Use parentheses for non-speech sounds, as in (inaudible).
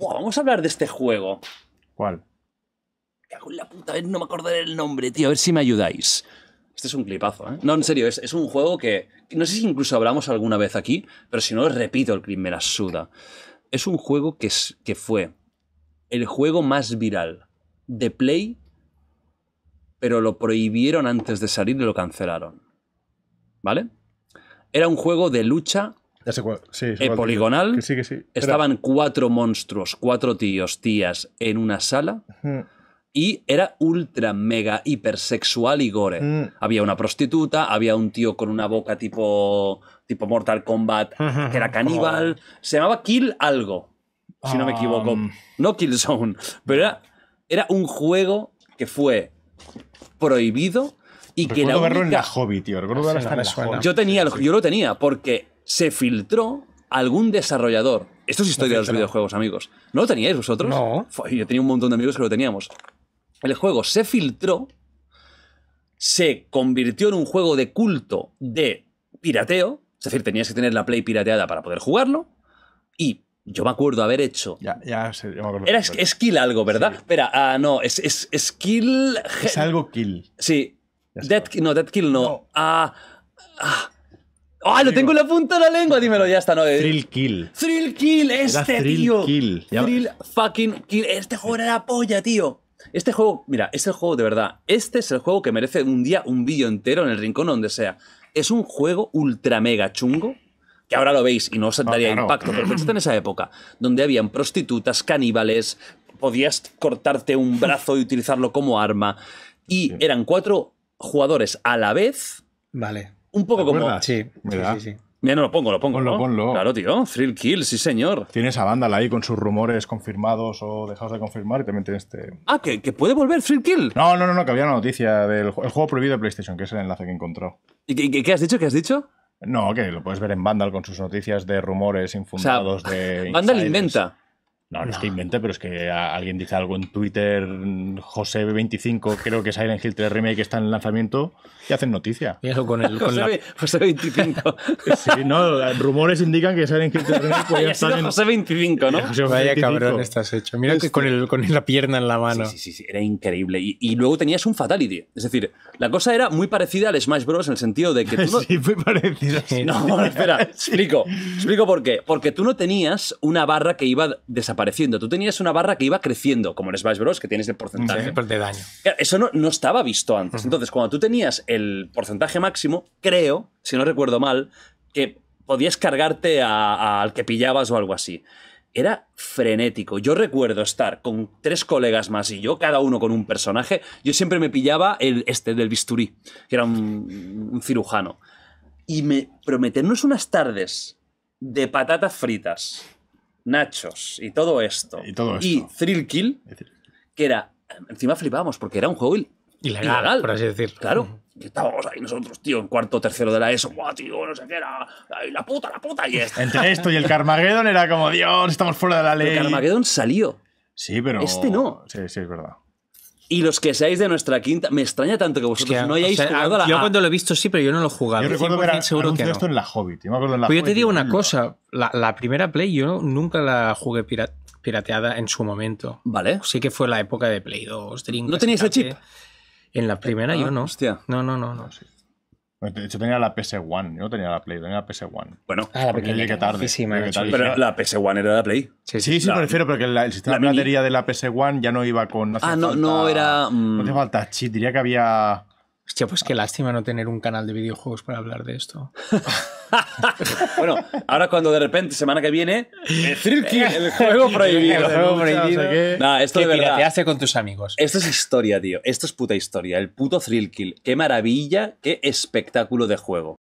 vamos a hablar de este juego. ¿Cuál? Cago en la puta, no me acordaré el nombre, tío, a ver si me ayudáis. Este es un clipazo, ¿eh? No, en serio, es, un juego que. No sé si incluso hablamos alguna vez aquí, pero si no, repito, el clip me la suda. Es un juego que, que fue el juego más viral de Play, pero lo prohibieron antes de salir y lo cancelaron. ¿Vale? Era un juego de lucha poligonal. Estaban cuatro monstruos, cuatro tíos, tías en una sala. Y era ultra, mega, hipersexual y gore. Había una prostituta, había un tío con una boca tipo, tipo Mortal Kombat, que era caníbal. Se llamaba Kill Algo, si no me equivoco. Um. No Kill Zone, pero era, un juego que fue prohibido y que la única... tío. Ah, hasta la Yo tenía, yo lo tenía porque se filtró algún desarrollador. Esto es historia de los videojuegos, amigos. ¿No lo teníais vosotros? No. Yo tenía un montón de amigos que lo teníamos. El juego se filtró, se convirtió en un juego de culto de pirateo. Es decir, tenías que tener la Play pirateada para poder jugarlo. Y yo me acuerdo haber hecho. Ya, ya yo me acuerdo. Era skill algo, ¿verdad? Espera, ah, no, es, es, skill. Es algo kill. Sí. no, Dead Kill no. ah, ah. ¡Ah, lo tengo en la punta de la lengua! Dímelo, ya está, ¿no? Eh. Thrill Kill. Thrill Kill, este, thrill tío. Kill. Thrill fucking Kill. Este juego era la polla, tío. Este juego, mira, es el juego de verdad. Este es el juego que merece un día un vídeo entero en el rincón donde sea. Es un juego ultra mega chungo, que ahora lo veis y no os daría impacto, pero está en esa época, donde habían prostitutas, caníbales, podías cortarte un brazo y utilizarlo como arma. Y eran cuatro jugadores a la vez. Vale un poco como. Sí, sí, sí. Mira, no lo pongo, lo pongo. Ponlo, ponlo. Claro, tío. Thrill Kill, sí, señor. Tienes a Vandal ahí con sus rumores confirmados o dejados de confirmar y también tienes este. Ah, ¿que, que puede volver Thrill Kill. No, no, no, no, que había una noticia del juego prohibido de PlayStation, que es el enlace que encontró. ¿Y qué, has dicho? ¿Qué has dicho? No, que lo puedes ver en Vandal con sus noticias de rumores infundados de. Vandal inventa. No, no, es que invente, pero es que alguien dice algo en Twitter, José25, creo que es Silent Hill 3 Remake está en lanzamiento y hacen noticia. Y eso con con José, la... José25. (laughs) Sí, no, rumores indican que Iron Hill 3 Remake podría estar en... José25, ¿no? José Vaya cabrón estás hecho. Mira que este con, el, con la pierna en la mano. Sí, sí, sí, era increíble. Y, luego tenías un Fatality. Es decir, la cosa era muy parecida al Smash Bros. en el sentido de que tú no... (laughs) Sí, muy parecida. (laughs) No, espera, explico. Explico por qué. Porque tú no tenías una barra que iba desaparecer apareciendo, Tú tenías una barra que iba creciendo, como en Smash Bros, que tienes el porcentaje. Pues, de daño. Eso no, estaba visto antes. Entonces, cuando tú tenías el porcentaje máximo, creo, si no recuerdo mal, que podías cargarte al que pillabas o algo así. Era frenético. Yo recuerdo estar con tres colegas más y yo, cada uno con un personaje. Yo siempre me pillaba el este del bisturí, que era un, cirujano. Y me prometernos unas tardes de patatas fritas Nachos y todo esto. Y Thrill Kill, que era. Encima flipábamos porque era un juego y la por así decir. Claro. Estábamos ahí nosotros, tío, en cuarto, tercero de la ESO, guau, tío, no sé qué era, Ay, la puta, la puta, y Entre esto y el Carmageddon era como, Dios, estamos fuera de la ley. El Carmageddon salió. Sí, pero. Este no. Sí, sí, es verdad. Y los que seáis de nuestra quinta, me extraña tanto que vosotros no hayáis jugado la Yo cuando lo he visto sí, pero yo no lo he jugado. Yo recuerdo seguro que no. esto en la Hobbit. Yo, me en la pues Hobbit, yo te digo una cosa, la, primera Play yo nunca la jugué pirateada en su momento. Vale. Sí que fue la época de Play 2, ¿No tenías el chip? En la primera yo ah, no. Hostia. No, no, no, no. Sí. Yo tenía la PS1, yo no tenía la Play, tenía la PS1. Bueno, ah, la pequeña, llegué tarde. pero la PS1 era la Play. Sí, sí, prefiero porque me refiero, la, el sistema la de batería de la PS1 ya no iba con. ah, no, no era. Mm. No hace falta chit, diría que había. Hostia, pues qué lástima no tener un canal de videojuegos para hablar de esto. (laughs) (laughs) bueno, ahora cuando de repente, semana que viene, el juego prohibido. el juego prohibido. esto de verdad. hace con tus amigos. Esto es historia, tío. Esto es puta historia. El puto Thrill Kill. Qué maravilla, qué espectáculo de juego.